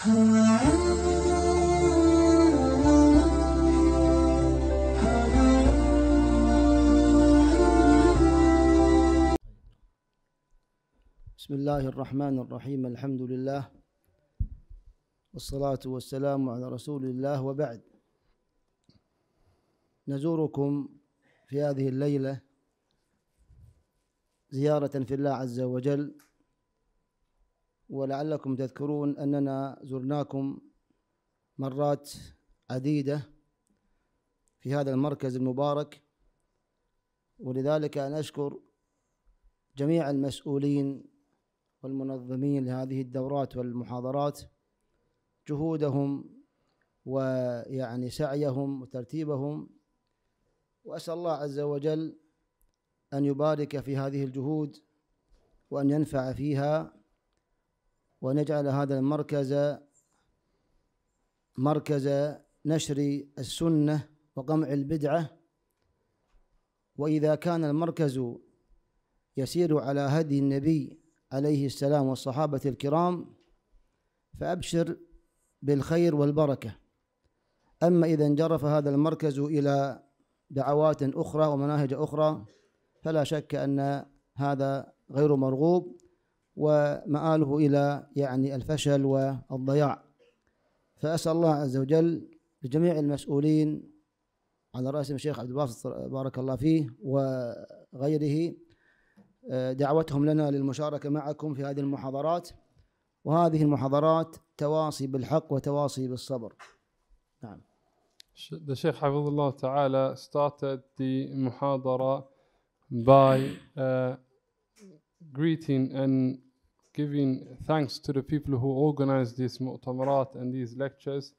بسم الله الرحمن الرحيم الحمد لله والصلاة والسلام على رسول الله وبعد نزوركم في هذه الليلة زيارة في الله عز وجل ولعلكم تذكرون أننا زرناكم مرات عديدة في هذا المركز المبارك ولذلك أنا أشكر جميع المسؤولين والمنظمين لهذه الدورات والمحاضرات جهودهم ويعني سعيهم وترتيبهم وأسأل الله عز وجل أن يبارك في هذه الجهود وأن ينفع فيها ونجعل هذا المركز مركز نشر السنة وقمع البدعة وإذا كان المركز يسير على هدي النبي عليه السلام والصحابة الكرام فأبشر بالخير والبركة أما إذا انجرف هذا المركز إلى دعوات أخرى ومناهج أخرى فلا شك أن هذا غير مرغوب ومآله إلى يعني الفشل والضياع فأسأل الله عز وجل لجميع المسؤولين على رأسهم الشيخ عبد الباسط بارك الله فيه وغيره آه، دعوتهم لنا للمشاركة معكم في هذه المحاضرات وهذه المحاضرات تواصي بالحق وتواصي بالصبر نعم The Sheikh الله تعالى started the محاضرة by uh, greeting and giving thanks to the people who organized these mu'tamarat and these lectures.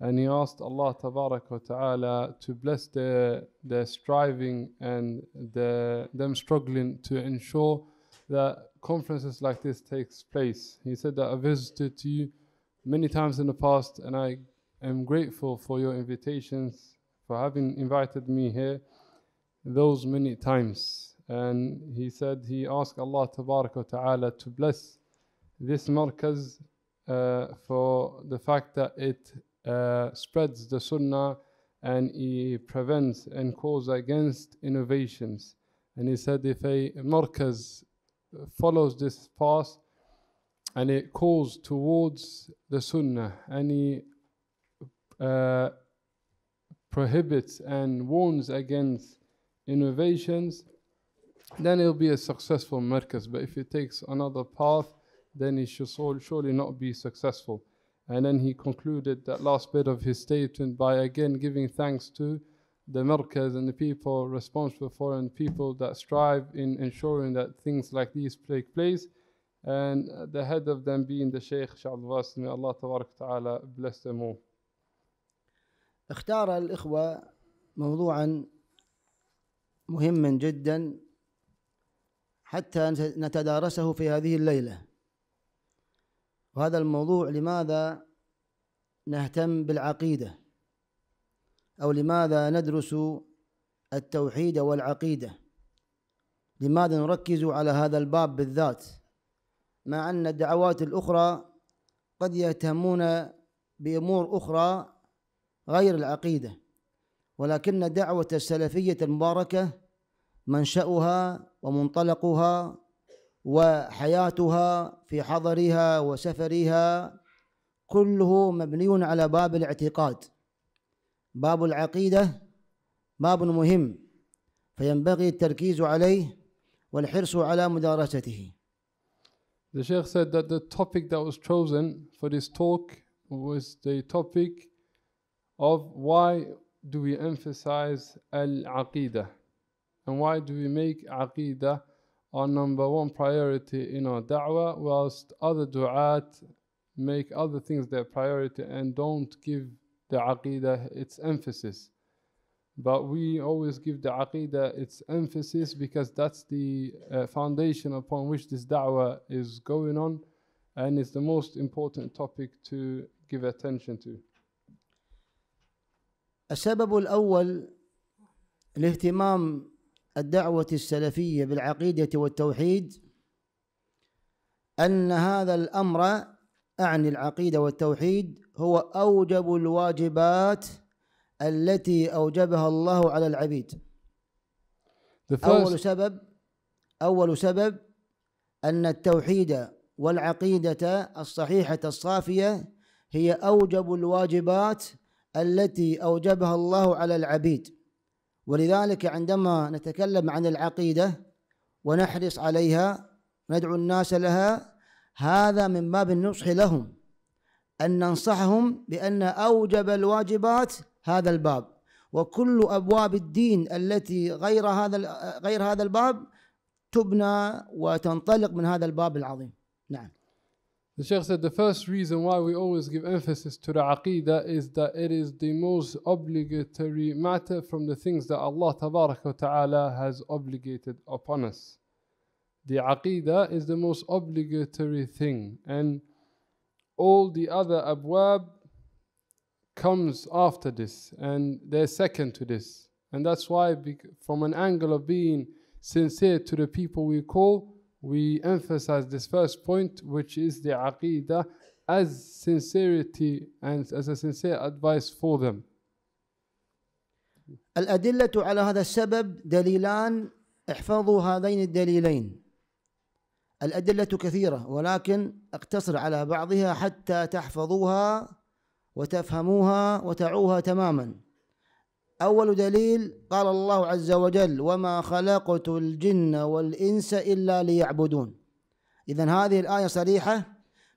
And he asked Allah ta'ala to bless their, their striving and their, them struggling to ensure that conferences like this takes place. He said that I visited to you many times in the past and I am grateful for your invitations, for having invited me here those many times and he said he asked Allah Ta'ala to bless this markaz uh, for the fact that it uh, spreads the sunnah and it prevents and calls against innovations. And he said if a markaz follows this path and it calls towards the sunnah and he uh, prohibits and warns against innovations then it'll be a successful merkaz. But if it takes another path, then it should surely not be successful. And then he concluded that last bit of his statement by again giving thanks to the merkaz and the people responsible for and people that strive in ensuring that things like these take place. And the head of them being the Shaykh Shahbaz, may Allah Ta'ala bless them all. اختار الإخوة موضوعا مهما جدا حتى نتدارسه في هذه الليلة وهذا الموضوع لماذا نهتم بالعقيدة أو لماذا ندرس التوحيد والعقيدة لماذا نركز على هذا الباب بالذات مع أن الدعوات الأخرى قد يهتمون بأمور أخرى غير العقيدة ولكن دعوة السلفية المباركة منشأها ومنطلقها وحياتها في حضرها وسفرها كله مبني على باب الاعتقاد باب العقيدة باب مهم فينبغي التركيز عليه والحرص على مدارسته The Sheikh said that the topic that was chosen for this talk was the topic of why do we emphasize al-aqidah And why do we make aqidah our number one priority in our da'wah, whilst other du'at make other things their priority and don't give the aqidah its emphasis? But we always give the aqidah its emphasis because that's the uh, foundation upon which this da'wah is going on and it's the most important topic to give attention to. السبب الأول الاهتمام الدعوة السلفية بالعقيدة والتوحيد أن هذا الأمر أعني العقيدة والتوحيد هو أوجب الواجبات التي أوجبها الله على العبيد أول سبب أول سبب أن التوحيد والعقيدة الصحيحة الصافية هي أوجب الواجبات التي أوجبها الله على العبيد ولذلك عندما نتكلم عن العقيدة ونحرص عليها ندعو الناس لها هذا من باب النصح لهم أن ننصحهم بأن أوجب الواجبات هذا الباب وكل أبواب الدين التي غير هذا غير هذا الباب تبنى وتنطلق من هذا الباب العظيم نعم The Sheikh said the first reason why we always give emphasis to the Aqeedah is that it is the most obligatory matter from the things that Allah Ta'ala has obligated upon us. The Aqeedah is the most obligatory thing and all the other abwab comes after this and they're second to this. And that's why from an angle of being sincere to the people we call, we emphasize this first point, which is the aqidah as sincerity and as a sincere advice for them. الأدلة على هذا السبب دليلان احفظوا هذين الدليلين الأدلة كثيرة ولكن اقتصر على بعضها حتى تحفظوها وتفهموها وتعوها تماما أول دليل قال الله عز وجل وما خلقت الجن والإنس إلا ليعبدون إذا هذه الآية صريحة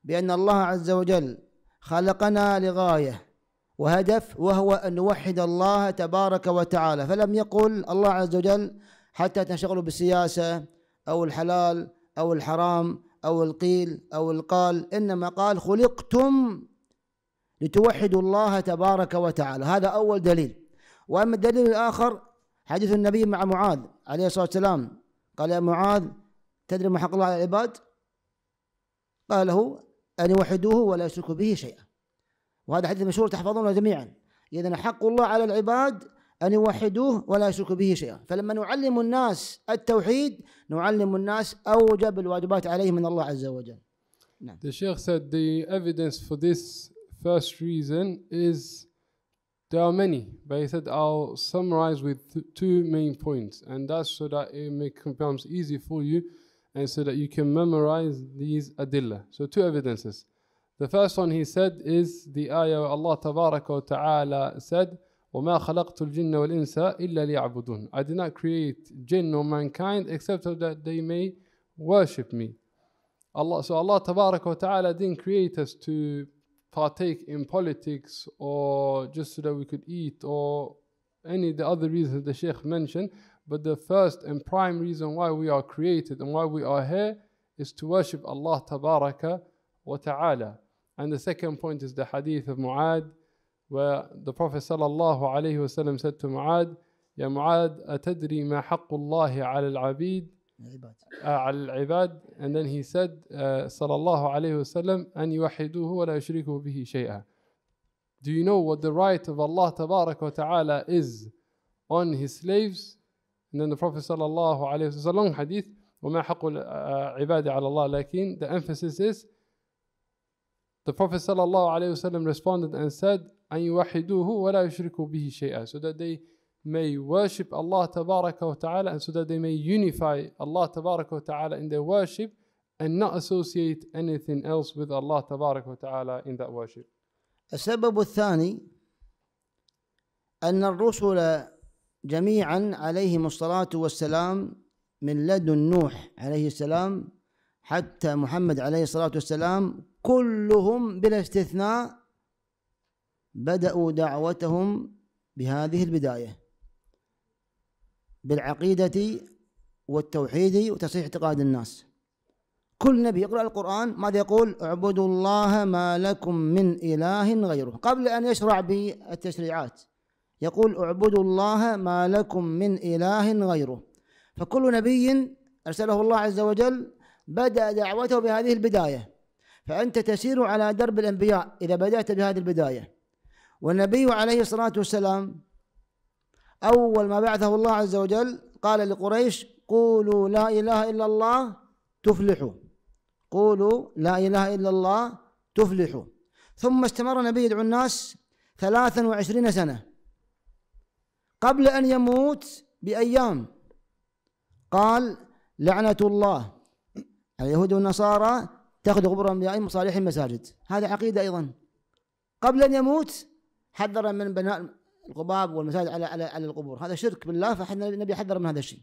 بأن الله عز وجل خلقنا لغاية وهدف وهو أن نوحد الله تبارك وتعالى فلم يقل الله عز وجل حتى تنشغلوا بالسياسة أو الحلال أو الحرام أو القيل أو القال إنما قال خلقتم لتوحدوا الله تبارك وتعالى هذا أول دليل وأما الدليل الآخر حديث النبي مع معاذ عليه الصلاة والسلام قال يا معاذ تدري ما حق الله على العباد قال له أن يوحدوه ولا يشركوا به شيئا وهذا حديث مشهور تحفظونه جميعا إذا حق الله على العباد أن يوحدوه ولا يشركوا به شيئا فلما نعلم الناس التوحيد نعلم الناس أوجب الواجبات عليهم من الله عز وجل نعم. The Sheikh said the evidence for this first reason is There are many, but he said I'll summarize with two main points, and that's so that it becomes easy for you, and so that you can memorize these adilla. So two evidences. The first one he said is the ayah Allah Ta'ala said, وَمَا خَلَقْتُ الْجِنَّ وَالْإِنسَ إِلَّا لِيَعْبُدُونَ I did not create jinn or mankind except that they may worship me. Allah, so Allah Ta'ala didn't create us to partake in politics or just so that we could eat or any of the other reasons the Sheikh mentioned. But the first and prime reason why we are created and why we are here is to worship Allah Tabaraka wa Ta'ala. And the second point is the hadith of Mu'ad, where the Prophet sallallahu alayhi wasallam said to Mu'ad, Ya Mu'ad, أتدري ما حق الله على العبيد؟ العباد آه، على العباد and then he said uh, صلى الله عليه وسلم أن يوحدوه ولا يشركوا به شيئا Do you know what the right of Allah تبارك وتعالى is on his slaves? And then the Prophet صلى الله عليه وسلم it's a long hadith وما حق العباد آه، على الله لكن the emphasis is The Prophet صلى الله عليه وسلم responded and said أن يوحدوه ولا يشركوا به شيئا so that they may worship Allah Tabaraka wa Ta'ala and so that they may unify Allah Tabaraka wa Ta'ala in their worship and not associate anything else with Allah Tabaraka wa Ta'ala in that worship. السبب الثاني أن الرسل جميعا عليهم الصلاة والسلام من لدن نوح عليه السلام حتى محمد عليه الصلاة والسلام كلهم بلا استثناء بدأوا دعوتهم بهذه البداية بالعقيدة والتوحيد وتصحيح اعتقاد الناس كل نبي يقرأ القرآن ماذا يقول اعبدوا الله ما لكم من إله غيره قبل أن يشرع بالتشريعات يقول اعبدوا الله ما لكم من إله غيره فكل نبي أرسله الله عز وجل بدأ دعوته بهذه البداية فأنت تسير على درب الأنبياء إذا بدأت بهذه البداية والنبي عليه الصلاة والسلام أول ما بعثه الله عز وجل قال لقريش قولوا لا إله إلا الله تفلحوا قولوا لا إله إلا الله تفلحوا ثم استمر النبي يدعو الناس ثلاثا وعشرين سنة قبل أن يموت بأيام قال لعنة الله اليهود والنصارى تأخذ قبر أنبيائهم مصالح المساجد هذا عقيدة أيضا قبل أن يموت حذر من بناء القباب والمساجد على على على القبور هذا شرك بالله فاحنا النبي حذر من هذا الشيء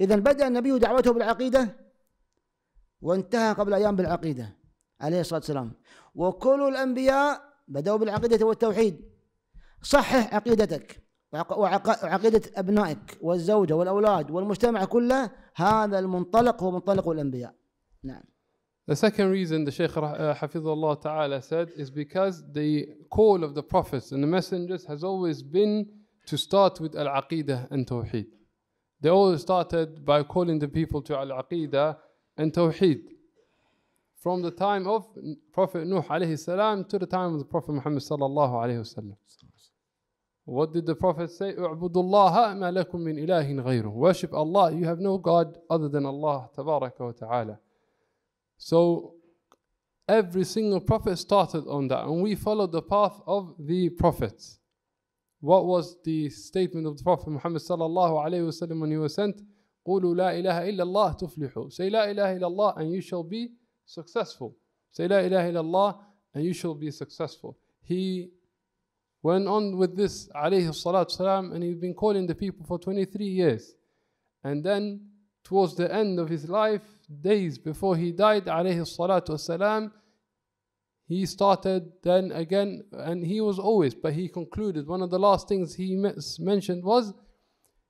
اذا بدا النبي دعوته بالعقيده وانتهى قبل ايام بالعقيده عليه الصلاه والسلام وكل الانبياء بداوا بالعقيده والتوحيد صحح عقيدتك وعقيده ابنائك والزوجه والاولاد والمجتمع كله هذا المنطلق هو منطلق الانبياء نعم The second reason the Shaykh uh, Hafizullah Ta'ala said is because the call of the prophets and the messengers has always been to start with Al Aqidah and Tawheed. They always started by calling the people to Al Aqidah and Tawheed. From the time of Prophet Nuh alayhi salam to the time of the Prophet Muhammad sallallahu alayhi wasallam. What did the Prophet say? U'budullaha ma lakum min ilahin ghayru. Worship Allah, you have no God other than Allah ta'ala. So every single prophet started on that, and we followed the path of the prophets. What was the statement of the Prophet Muhammad sallallahu alayhi wasallam when he was sent? قولوا لا إله إلا الله تفلحوا. Say لا إله إلا الله," and you shall be successful. Say لا إله إلا الله," and you shall be successful. He went on with this عليه الصلاة والسلام, and he's been calling the people for 23 years. And then towards the end of his life, days before he died, alayhi salatu wasalam, he started then again, and he was always, but he concluded. One of the last things he mentioned was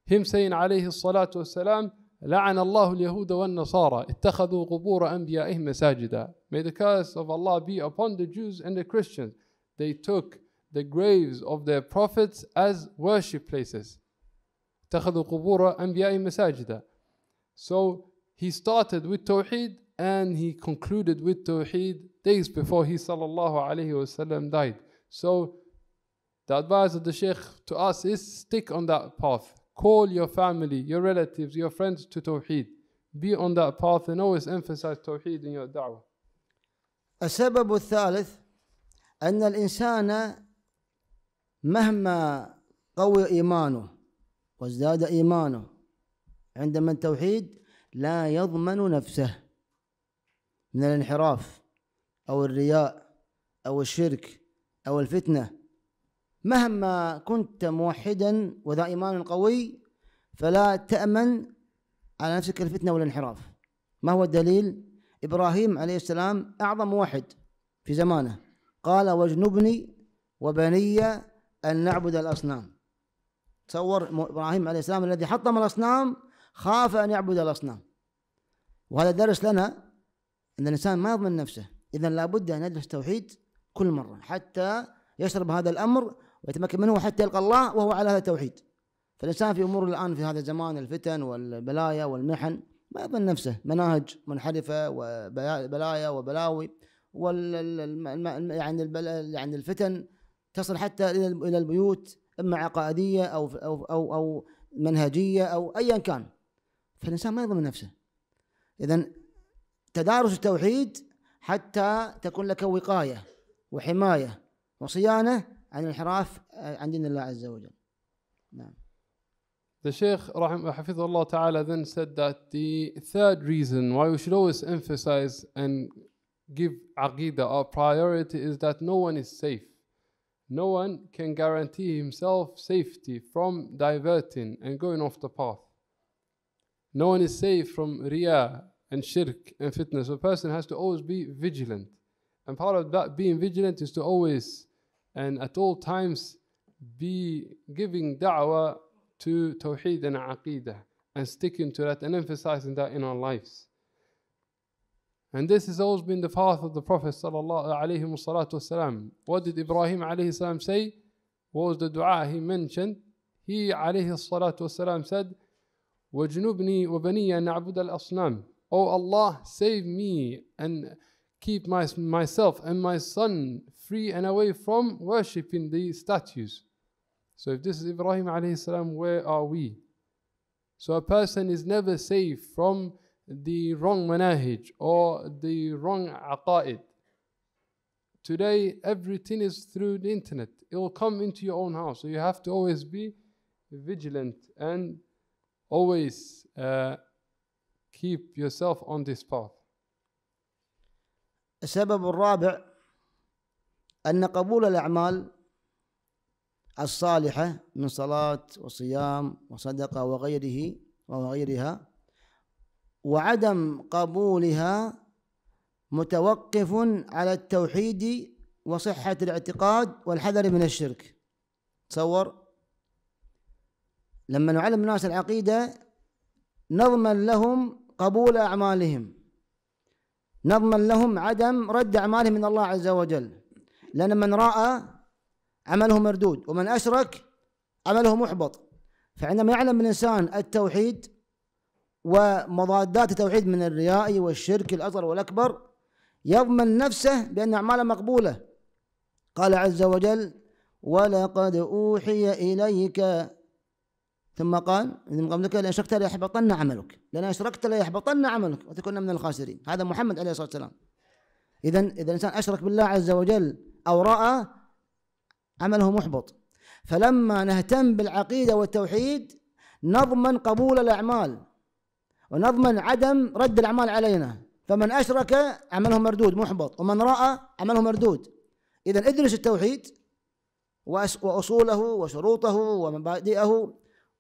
him saying, alayhi salatu wasalam, لعن الله اليهود والنصارى اتخذوا قبور أنبيائهم مساجدا May the curse of Allah be upon the Jews and the Christians. They took the graves of their prophets as worship places. اتخذوا قبور أنبيائهم مساجدا So he started with Tawheed and he concluded with Tawheed days before he sallallahu alayhi wasallam died. So the advice of the Sheikh to us is stick on that path. Call your family, your relatives, your friends to Tawheed. Be on that path and always emphasize Tawheed in your da'wah. السبب الثالث أن الإنسان مهما قوي إيمانه وازداد إيمانه عندما التوحيد لا يضمن نفسه من الانحراف أو الرياء أو الشرك أو الفتنة مهما كنت موحدا وذا إيمان قوي فلا تأمن على نفسك الفتنة والانحراف ما هو الدليل؟ إبراهيم عليه السلام أعظم واحد في زمانه قال واجنبني وبني أن نعبد الأصنام تصور إبراهيم عليه السلام الذي حطم الأصنام خاف أن يعبد الأصنام وهذا درس لنا أن الإنسان ما يضمن نفسه إذا لابد أن يدرس توحيد كل مرة حتى يشرب هذا الأمر ويتمكن منه حتى يلقى الله وهو على هذا التوحيد فالإنسان في أمور الآن في هذا الزمان الفتن والبلايا والمحن ما يضمن نفسه مناهج منحرفة وبلايا وبلاوي وال يعني يعني الفتن تصل حتى إلى البيوت إما عقائدية أو أو, أو منهجية أو أيا كان فالإنسان ما يظلم نفسه إذا تدارس التوحيد حتى تكون لك وقاية وحماية وصيانة عن الانحراف عن دين الله عز وجل نعم The Sheikh, الله ta'ala, then said that the third reason why we should always emphasize and give aqidah our priority is that no one is safe. No one can guarantee himself safety from diverting and going off the path. No one is safe from riyah and shirk and fitness. So a person has to always be vigilant. And part of that being vigilant is to always and at all times be giving da'wah to tawheed and aqidah and sticking to that and emphasizing that in our lives. And this has always been the path of the Prophet sallallahu What did Ibrahim alayhi salam say? What was the dua he mentioned? He alayhi salatu said, وَجْنُبْنِي وَبَنِيَ أَنْ الْأَصْنَامِ O oh Allah, save me and keep my, myself and my son free and away from worshipping the statues. So if this is Ibrahim alayhi where are we? So a person is never safe from the wrong manahij or the wrong aqa'id. Today, everything is through the internet. It will come into your own house. So you have to always be vigilant and Always uh, keep yourself on this path. السبب الرابع أن قبول الأعمال الصالحة من صلاة وصيام وصدقة وغيره وغيرها وعدم قبولها متوقف على التوحيد وصحة الاعتقاد والحذر من الشرك تصور لما نعلم الناس العقيدة نضمن لهم قبول أعمالهم نضمن لهم عدم رد أعمالهم من الله عز وجل لأن من رأى عمله مردود ومن أشرك عمله محبط فعندما يعلم الإنسان التوحيد ومضادات التوحيد من الرياء والشرك الأصغر والأكبر يضمن نفسه بأن أعماله مقبولة قال عز وجل ولقد أوحي إليك ثم قال من قبلك لئن أشركت ليحبطن عملك لان أشركت ليحبطن عملك وتكون من الخاسرين هذا محمد عليه الصلاة والسلام إذا إذا الإنسان أشرك بالله عز وجل أو رأى عمله محبط فلما نهتم بالعقيدة والتوحيد نضمن قبول الأعمال ونضمن عدم رد الأعمال علينا فمن أشرك عمله مردود محبط ومن رأى عمله مردود إذا ادرس التوحيد وأصوله وشروطه ومبادئه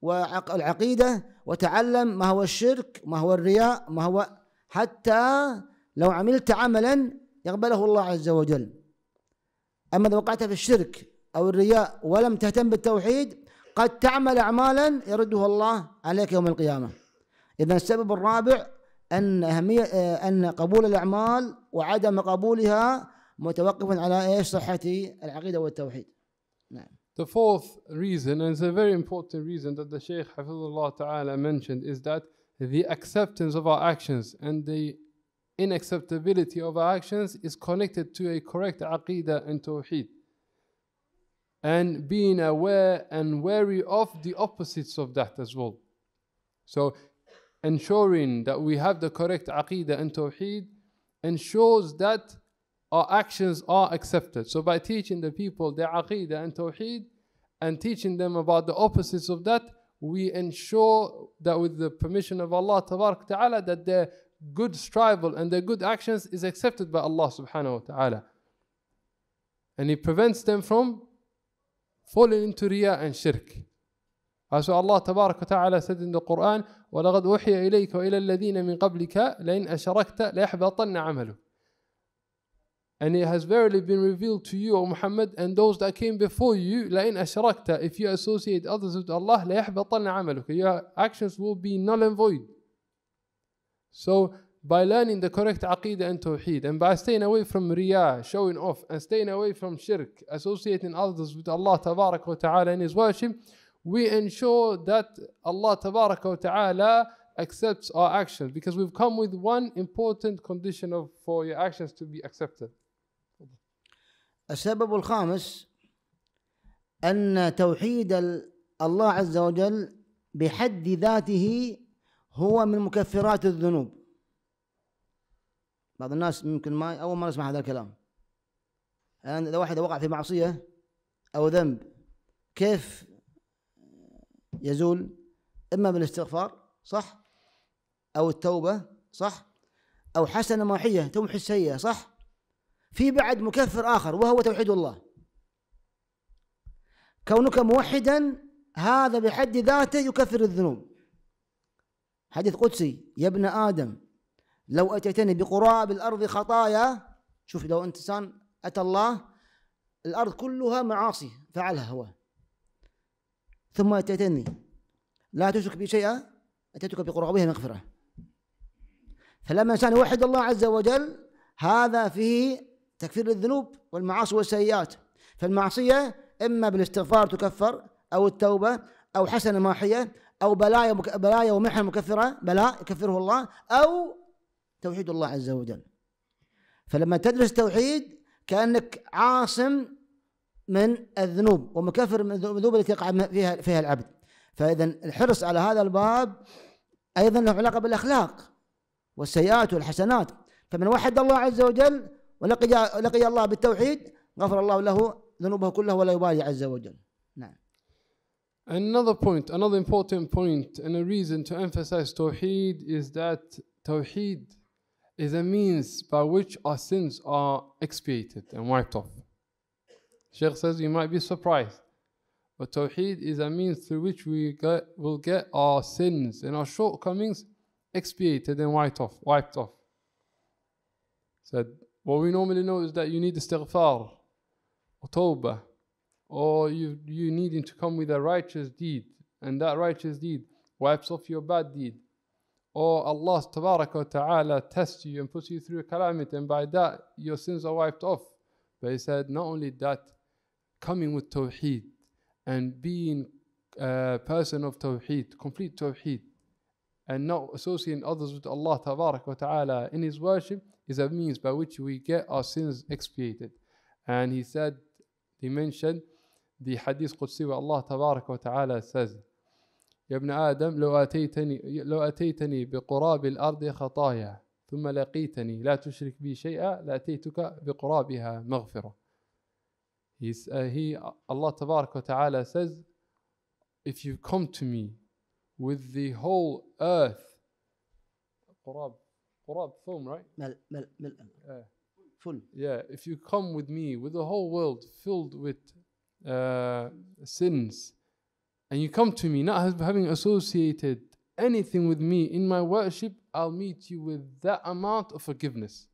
والعقيدة وتعلم ما هو الشرك ما هو الرياء ما هو حتى لو عملت عملا يقبله الله عز وجل أما إذا وقعت في الشرك أو الرياء ولم تهتم بالتوحيد قد تعمل أعمالا يردها الله عليك يوم القيامة إذا السبب الرابع أن أهمية آه، أن قبول الأعمال وعدم قبولها متوقف على إيش صحة العقيدة والتوحيد نعم The fourth reason, and it's a very important reason that the Shaykh Hafizullah Ta'ala mentioned, is that the acceptance of our actions and the inacceptability of our actions is connected to a correct aqidah and tawheed. And being aware and wary of the opposites of that as well. So, ensuring that we have the correct aqidah and tawheed ensures that our actions are accepted. So by teaching the people the aqidah and tawheed and teaching them about the opposites of that, we ensure that with the permission of Allah ta'ala that their good strival and their good actions is accepted by Allah subhanahu wa ta'ala. And He prevents them from falling into riya and shirk. As Allah Taala said in the Quran وَلَقَدْ أُوحِيَ إِلَيْكَ وَإِلَى الَّذِينَ مِنْ قَبْلِكَ لَإِنْ أَشَرَكْتَ لَيَحْبَطَنَّ عَمَلُكَ and it has verily been revealed to you, O Muhammad, and those that came before you, لَإِنْ أَشْرَكْتَ If you associate others with Allah, لَيَحْبَطَنَّ عَمَلُكَ Your actions will be null and void. So, by learning the correct aqidah and tawheed, and by staying away from riyah, showing off, and staying away from shirk, associating others with Allah tabarak wa ta'ala in His worship, we ensure that Allah tabarak wa ta'ala accepts our actions because we've come with one important condition of, for your actions to be accepted. السبب الخامس أن توحيد الله عز وجل بحد ذاته هو من مكفرات الذنوب بعض الناس ممكن ما أول ما أسمع هذا الكلام الآن إذا واحد وقع في معصية أو ذنب كيف يزول إما بالاستغفار صح أو التوبة صح أو حسنة ماحية تمحي السيئة صح في بعد مكفر آخر وهو توحيد الله كونك موحدا هذا بحد ذاته يكفر الذنوب حديث قدسي يا ابن آدم لو أتيتني بقراب الأرض خطايا شوف لو أنت إنسان أتى الله الأرض كلها معاصي فعلها هو ثم أتيتني لا تشرك بي شيئا أتيتك بقرابها مغفرة فلما إنسان يوحد الله عز وجل هذا فيه تكفير الذنوب والمعاصي والسيئات فالمعصية إما بالاستغفار تكفر أو التوبة أو حسنة ماحية أو بلايا بلايا ومحن مكفرة بلاء يكفره الله أو توحيد الله عز وجل فلما تدرس التوحيد كأنك عاصم من الذنوب ومكفر من الذنوب التي يقع فيها فيها العبد فإذا الحرص على هذا الباب أيضا له علاقة بالأخلاق والسيئات والحسنات فمن وحد الله عز وجل ولقي لقي الله بالتوحيد غفر الله له ذنوبه كلها ولا يبالي عز وجل نعم Another point, another important point and a reason to emphasize Tawheed is that Tawheed is a means by which our sins are expiated and wiped off. Sheikh says you might be surprised, but Tawheed is a means through which we get, will get our sins and our shortcomings expiated and wiped off. Wiped off. Said. What we normally know is that you need istighfar or tawbah, or you, you needing to come with a righteous deed, and that righteous deed wipes off your bad deed. Or Allah ta'ala tests you and puts you through a calamity, and by that your sins are wiped off. But he said, not only that, coming with tawheed and being a person of tawheed, complete tawheed, and not associating others with Allah ta'ala in his worship is a means by which we get our sins expiated. And he said, he mentioned the hadith Qudsi where Allah Tabarak wa Ta'ala says, يا ابن آدم لو أتيتني لو أتيتني بقراب الأرض خطايا ثم لقيتني لا تشرك بي شيئا لأتيتك بقرابها مغفرة. He, uh, he Allah Tabarak wa Ta'ala says, if you come to me with the whole earth, قراب Full, right? Uh, full. Yeah, if you come with me, with the whole world filled with uh, sins, and you come to me, not having associated anything with me in my worship, I'll meet you with that amount of forgiveness.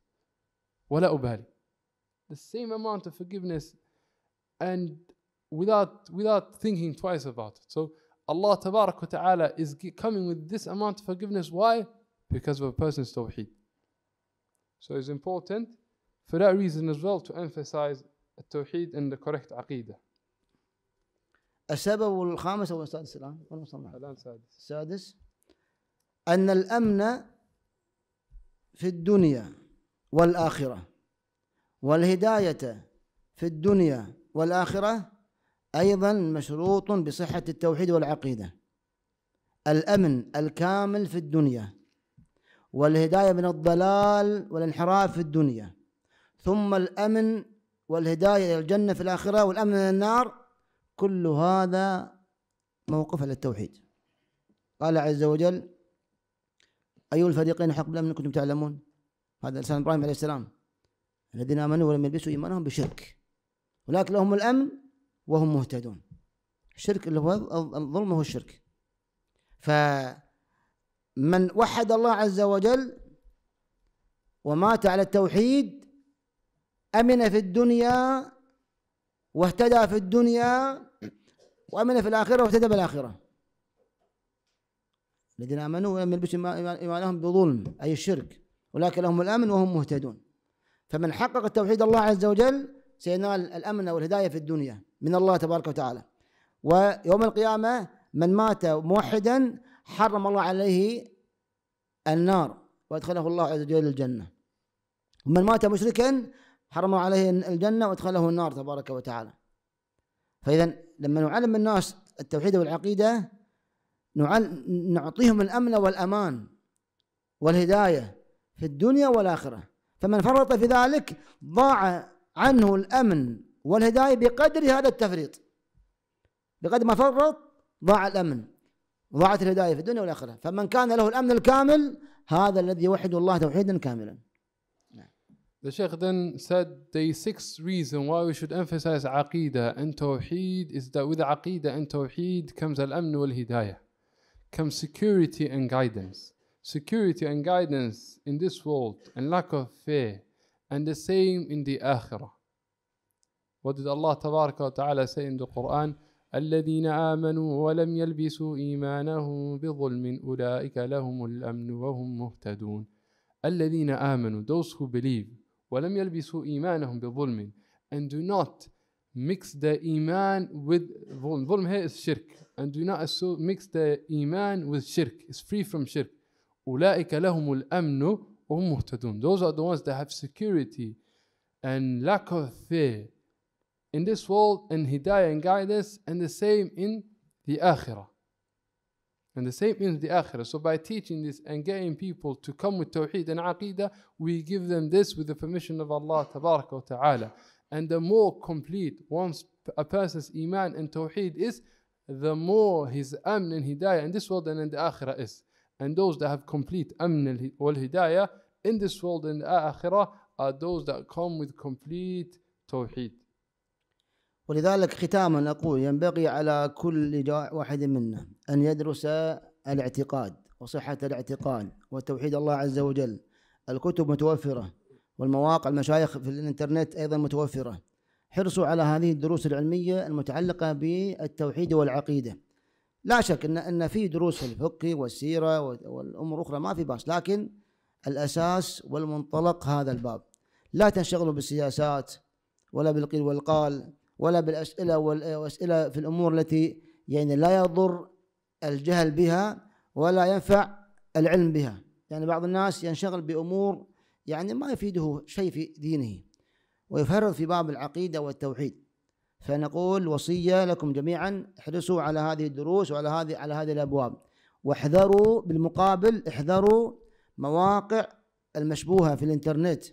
ولا أبالي. The same amount of forgiveness and without without thinking twice about it. So Allah Ta'ala is coming with this amount of forgiveness. Why? because of a person's tawheed. So it's important for that reason as well to emphasize التوحيد in the correct عقيدة. السبب الخامس أو السادس الآن؟ الآن السادس. السادس أن الأمن في الدنيا والآخرة والهداية في الدنيا والآخرة أيضا مشروط بصحة التوحيد والعقيدة الأمن الكامل في الدنيا والهداية من الضلال والانحراف في الدنيا ثم الأمن والهداية إلى الجنة في الآخرة والأمن من النار كل هذا على للتوحيد قال عز وجل أي الفريقين حق بالأمن كنتم تعلمون هذا لسان إبراهيم عليه السلام الذين آمنوا ولم يلبسوا إيمانهم بشرك ولكن لهم الأمن وهم مهتدون الشرك اللي هو الظلم هو الشرك ف من وحد الله عز وجل ومات على التوحيد أمن في الدنيا واهتدى في الدنيا وأمن في الآخرة واهتدى بالآخرة الذين آمنوا ولم يلبسوا إيمانهم بظلم أي الشرك ولكن لهم الأمن وهم مهتدون فمن حقق التوحيد الله عز وجل سينال الأمن والهداية في الدنيا من الله تبارك وتعالى ويوم القيامة من مات موحدا حرم الله عليه النار وادخله الله عز وجل الجنه ومن مات مشركا حرم عليه الجنه وادخله النار تبارك وتعالى فاذا لما نعلم الناس التوحيد والعقيده نعطيهم الامن والامان والهدايه في الدنيا والاخره فمن فرط في ذلك ضاع عنه الامن والهدايه بقدر هذا التفريط بقدر ما فرط ضاع الامن وضاعت الهدايه في الدنيا والاخره فمن كان له الامن الكامل هذا الذي يوحد الله توحيدا كاملا The Sheikh then said the sixth reason why we should emphasize عقيدة and توحيد is that with عقيدة and توحيد comes الأمن والهداية comes security and guidance security and guidance in this world and lack of fear and the same in the akhirah what did Allah تبارك وتعالى say in the Quran الذين آمنوا ولم يلبسوا إيمانهم بظلم أولئك لهم الأمن وهم مهتدون الذين آمنوا those who believe ولم يلبسوا إيمانهم بظلم and do not mix the iman with ظلم ظلم here is shirk and do not mix the iman with shirk is free from shirk أولئك لهم الأمن وهم مهتدون those are the ones that have security and lack of fear in this world and hidayah and guidance and the same in the akhirah. And the same in the akhirah. So by teaching this and getting people to come with tawheed and aqidah, we give them this with the permission of Allah ta'ala. And the more complete once a person's iman and tawheed is, the more his amn and hidayah in this world and in the akhirah is. And those that have complete amn and hidayah in this world and the akhirah are those that come with complete tawheed. ولذلك ختاما أقول ينبغي على كل واحد منا أن يدرس الاعتقاد وصحة الاعتقاد وتوحيد الله عز وجل الكتب متوفرة والمواقع المشايخ في الإنترنت أيضا متوفرة حرصوا على هذه الدروس العلمية المتعلقة بالتوحيد والعقيدة لا شك أن أن في دروس في الفقه والسيرة والأمور الأخرى ما في بأس لكن الأساس والمنطلق هذا الباب لا تنشغلوا بالسياسات ولا بالقيل والقال ولا بالأسئلة والأسئلة في الأمور التي يعني لا يضر الجهل بها ولا ينفع العلم بها يعني بعض الناس ينشغل بأمور يعني ما يفيده شيء في دينه ويفرط في باب العقيدة والتوحيد فنقول وصية لكم جميعا احرصوا على هذه الدروس وعلى هذه على هذه الأبواب واحذروا بالمقابل احذروا مواقع المشبوهة في الإنترنت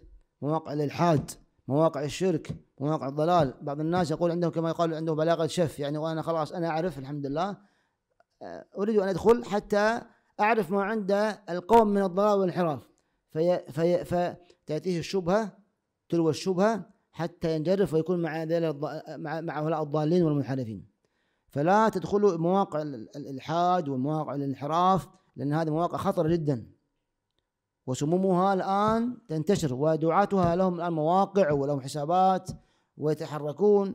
مواقع الإلحاد مواقع الشرك مواقع الضلال بعض الناس يقول عنده كما يقال عنده بلاغة شف يعني وأنا خلاص أنا أعرف الحمد لله آه، أريد أن أدخل حتى أعرف ما عند القوم من الضلال والانحراف في في فتأتيه الشبهة تلو الشبهة حتى ينجرف ويكون مع مع مع هؤلاء الضالين والمنحرفين فلا تدخلوا مواقع الإلحاد ومواقع الانحراف لأن هذه مواقع خطرة جدا وسمومها الآن تنتشر ودعاتها لهم الآن مواقع ولهم حسابات ويتحركون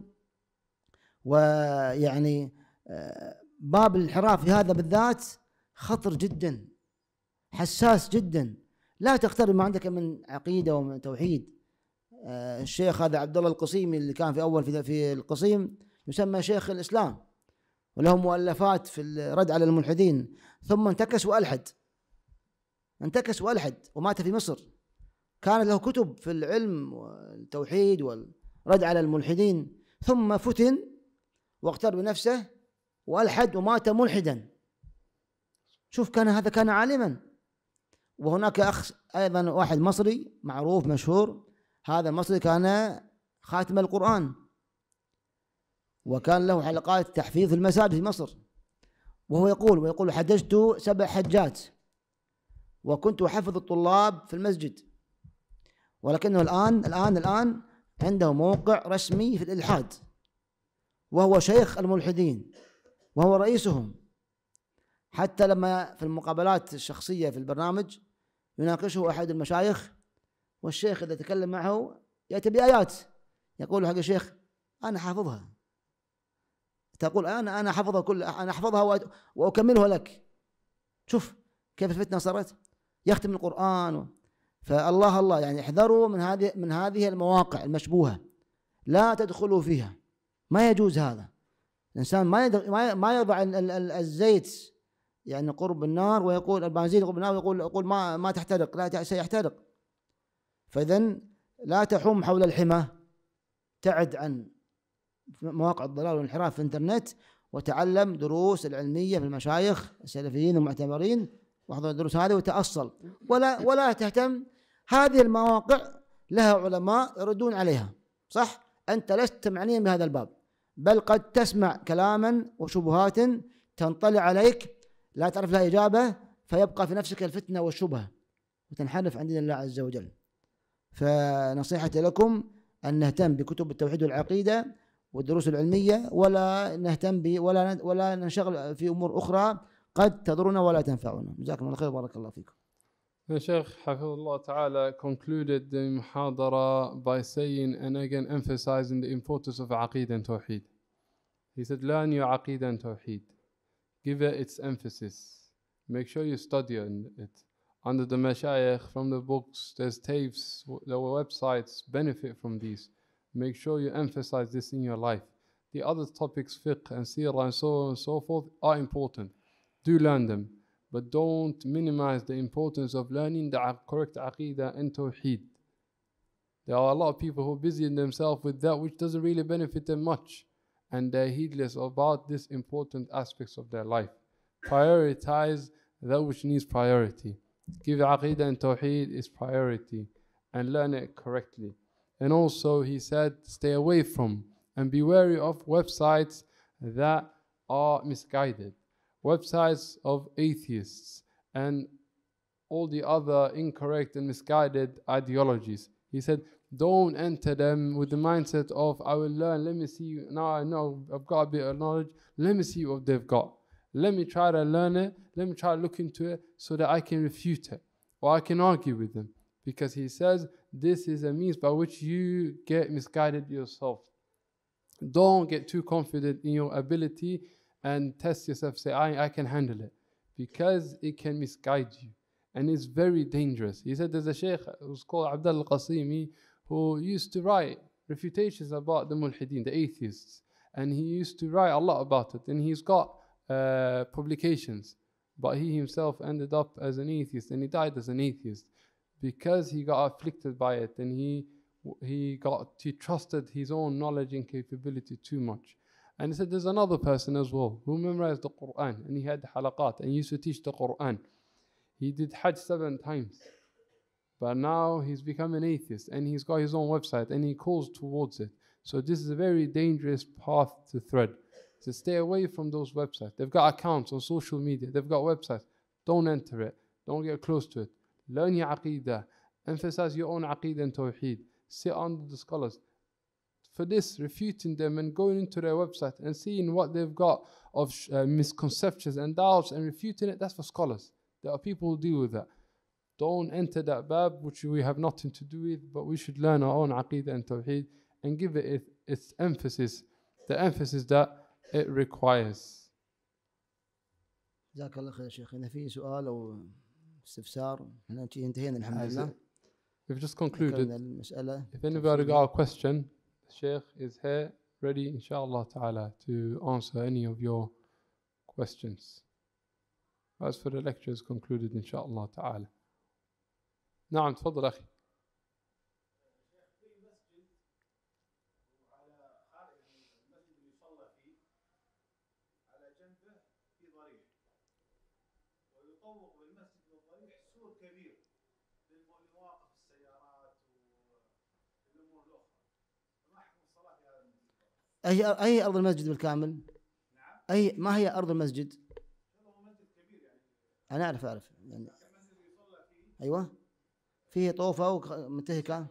ويعني آه، باب الانحراف في هذا بالذات خطر جدا حساس جدا لا تقترب ما عندك من عقيدة ومن توحيد آه، الشيخ هذا عبد الله القصيمي اللي كان في أول في, القصيم يسمى شيخ الإسلام وله مؤلفات في الرد على الملحدين ثم انتكس وألحد انتكس والحد ومات في مصر كان له كتب في العلم والتوحيد والرد على الملحدين ثم فتن واغتر بنفسه والحد ومات ملحدا شوف كان هذا كان عالما وهناك اخ ايضا واحد مصري معروف مشهور هذا المصري كان خاتم القران وكان له حلقات تحفيظ في المساجد في مصر وهو يقول ويقول حججت سبع حجات وكنت أحفظ الطلاب في المسجد ولكنه الآن الآن الآن عنده موقع رسمي في الإلحاد وهو شيخ الملحدين وهو رئيسهم حتى لما في المقابلات الشخصية في البرنامج يناقشه أحد المشايخ والشيخ إذا تكلم معه يأتي بآيات يقول حق الشيخ أنا حافظها تقول أنا أنا حافظها كل أنا أحفظها وأكملها لك شوف كيف الفتنة صارت يختم القرآن فالله الله يعني احذروا من هذه من هذه المواقع المشبوهة لا تدخلوا فيها ما يجوز هذا الإنسان ما ما يضع الزيت يعني قرب النار ويقول البنزين قرب النار ويقول يقول ما ما تحترق لا سيحترق فإذا لا تحوم حول الحمى تعد عن مواقع الضلال والانحراف في الانترنت وتعلم دروس العلمية في المشايخ السلفيين المعتبرين واحضر الدروس هذه وتأصل ولا ولا تهتم هذه المواقع لها علماء يردون عليها صح؟ أنت لست معنيا بهذا الباب بل قد تسمع كلاما وشبهات تنطلع عليك لا تعرف لها إجابة فيبقى في نفسك الفتنة والشبهة وتنحرف عن دين الله عز وجل فنصيحتي لكم أن نهتم بكتب التوحيد والعقيدة والدروس العلمية ولا نهتم ب ولا ولا ننشغل في أمور أخرى قد تضرنا ولا تنفعنا جزاكم الله خير بارك الله فيكم The Shaykh Ta'ala concluded the muhadara by saying and again emphasizing the importance of Aqid and Tawheed. He said, Learn your Aqid and Tawheed. Give it its emphasis. Make sure you study it. Under the Mashayikh, from the books, there's tapes, there are websites, benefit from these. Make sure you emphasize this in your life. The other topics, fiqh and seerah and so on and so forth, are important. Do learn them, but don't minimize the importance of learning the correct aqidah and tawheed. There are a lot of people who are busying themselves with that which doesn't really benefit them much, and they're heedless about these important aspects of their life. Prioritize that which needs priority. Give aqidah and tawheed its priority and learn it correctly. And also, he said, stay away from and be wary of websites that are misguided websites of atheists and all the other incorrect and misguided ideologies. He said, don't enter them with the mindset of, I will learn, let me see, now I know I've got a bit of knowledge, let me see what they've got. Let me try to learn it, let me try to look into it so that I can refute it or I can argue with them. Because he says, this is a means by which you get misguided yourself. Don't get too confident in your ability and test yourself, say, I, I can handle it. Because it can misguide you and it's very dangerous. He said there's a sheikh who's called Abdul Qasimi who used to write refutations about the mulhideen, the atheists, and he used to write a lot about it. And he's got uh, publications, but he himself ended up as an atheist and he died as an atheist because he got afflicted by it and he he got he trusted his own knowledge and capability too much and he said, There's another person as well who memorized the Quran and he had halaqat and used to teach the Quran. He did Hajj seven times. But now he's become an atheist and he's got his own website and he calls towards it. So this is a very dangerous path to thread. To so stay away from those websites. They've got accounts on social media, they've got websites. Don't enter it, don't get close to it. Learn your aqidah, emphasize your own aqidah and tawheed. Sit under the scholars for this, refuting them and going into their website and seeing what they've got of uh, misconceptions and doubts and refuting it, that's for scholars. There are people who deal with that. Don't enter that bab, which we have nothing to do with, but we should learn our own aqidah and tawheed and give it its, its emphasis, the emphasis that it requires. We've just concluded. If anybody got a question, Sheikh is here, ready, inshallah ta'ala, to answer any of your questions. As for the lecture is concluded, inshallah ta'ala. نعم تفضل أخي أي أي أرض المسجد بالكامل؟ أي ما هي أرض المسجد؟ أنا أعرف أعرف يعني أيوه فيه طوفة ومنتهكة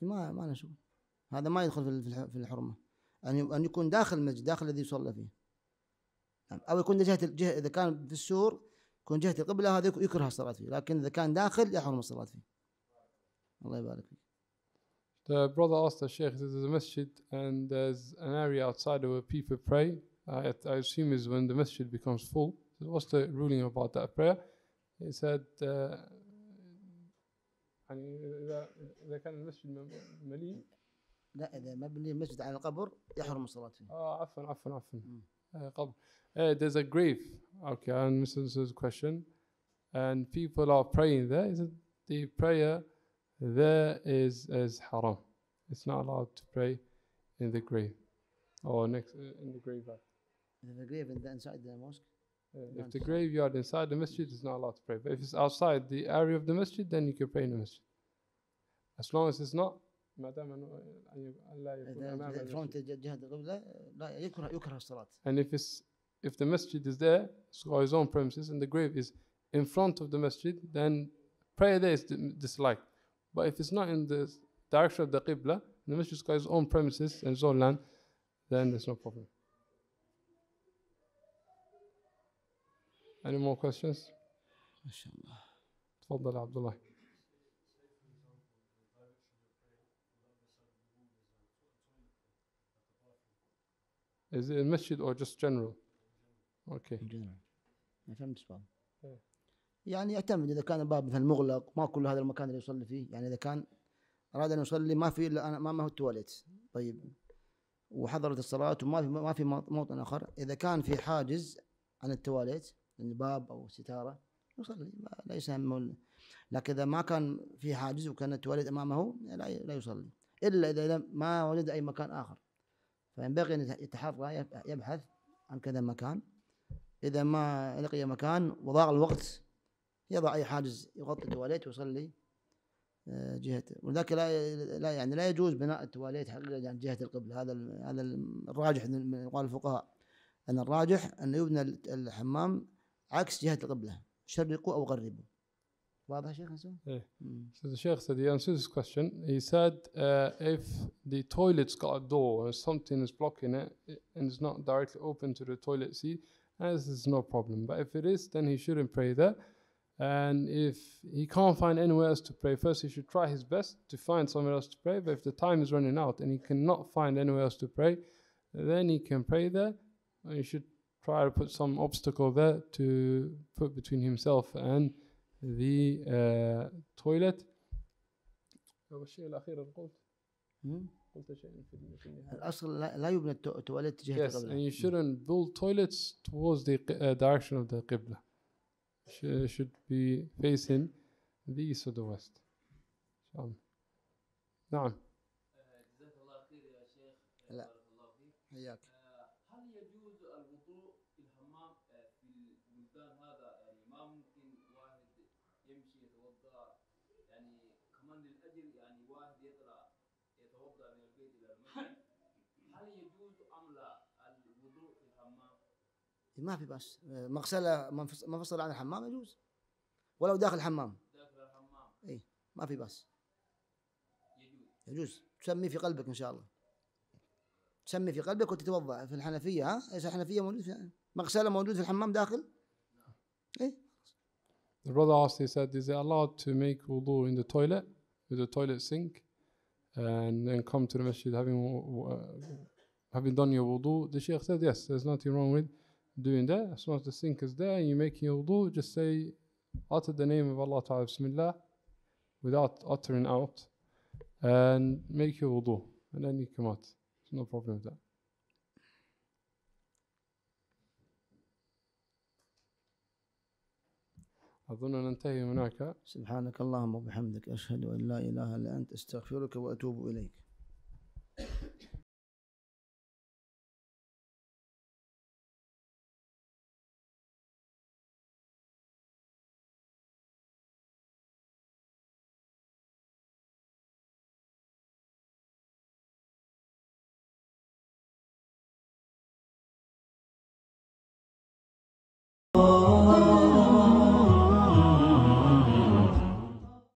ما ما أنا شغل هذا ما يدخل في الحرمة أن أن يكون داخل المسجد داخل الذي يصلى فيه نعم. أو يكون جهة الجهة إذا كان في السور يكون جهة القبلة هذا يكره الصلاة فيه لكن إذا كان داخل يحرم الصلاة فيه الله يبارك فيك The brother asked the Sheikh, there's a masjid and there's an area outside where people pray. I, I assume is when the masjid becomes full. So what's the ruling about that prayer? He said, uh, يعني إذا إذا كان المسجد مليء لا إذا مبني المسجد على القبر يحرم فيه. آه عفوا عفوا عفوا. قبر. Uh, there's a grave. Okay, and this is question. And people are praying there. Is it the prayer? there is as haram. It's not allowed to pray in the grave or next uh, in the graveyard. In the grave inside the mosque. Uh, if the graveyard inside the masjid is not allowed to pray, but if it's outside the area of the masjid, then you can pray in the masjid. As long as it's not and if it's if the masjid is there so his own premises and the grave is in front of the masjid then prayer there is disliked but if it's not in the direction of the Qibla, the masjid is its own premises and his own land, then there's no problem. Any more questions? MashaAllah. تفضل عبد الله. Is it a masjid or just general? Okay. In general. That's understandable. Yeah. يعني يعتمد اذا كان الباب مثلا مغلق ما كل هذا المكان اللي يصلي فيه يعني اذا كان اراد ان يصلي ما في الا امامه التواليت طيب وحضرت الصلاه وما في ما في موطن اخر اذا كان في حاجز عن التواليت يعني باب او ستاره يصلي ليس يهمه لكن اذا ما كان في حاجز وكان التواليت امامه لا يصلي الا اذا ما وجد اي مكان اخر فينبغي ان يتحرى يبحث عن كذا مكان اذا ما لقي مكان وضاع الوقت يضع أي حاجز يغطي التواليت ويصلي جهته ولذلك لا لا يعني لا يجوز بناء التواليت حقيقة عن جهة القبلة هذا هذا الراجح قال الفقهاء أن الراجح أن يبنى الحمام عكس جهة القبلة شرقوا أو غربوا واضح شيخ Hasan? ايه. So the Sheikh said he answered this question. He said uh, if the toilet's got a door or something is blocking it and it's not directly open to the toilet seat, this is no problem. But if it is, then he shouldn't pray there. And if he can't find anywhere else to pray, first he should try his best to find somewhere else to pray. But if the time is running out and he cannot find anywhere else to pray, then he can pray there. And he should try to put some obstacle there to put between himself and the uh, toilet. Hmm? yes, and you shouldn't build toilets towards the uh, direction of the qibla sh should be facing the east or the west. Um, نعم. حياك ما في بأس مغسلة منفصلة عن الحمام يجوز ولو داخل الحمام داخل الحمام اي ما في بأس يجوز تسمي في قلبك إن شاء الله تسمي في قلبك وتتوضأ في الحنفية ها ايش الحنفية موجود في مغسلة موجود في الحمام داخل اي The brother asked, he said, is it allowed to make wudu in the toilet, with the toilet sink, and then come to the masjid having, uh, having done your wudu? The sheikh said, yes, there's nothing wrong with doing that, as long as the sink is there and you're making your wudu, just say, utter the name of Allah Ta'ala, Bismillah, without uttering out, and make your wudu, and then you come out. There's no problem with that. أظن ننتهي هناك سبحانك اللهم وبحمدك أشهد أن لا إله إلا أنت أستغفرك وأتوب إليك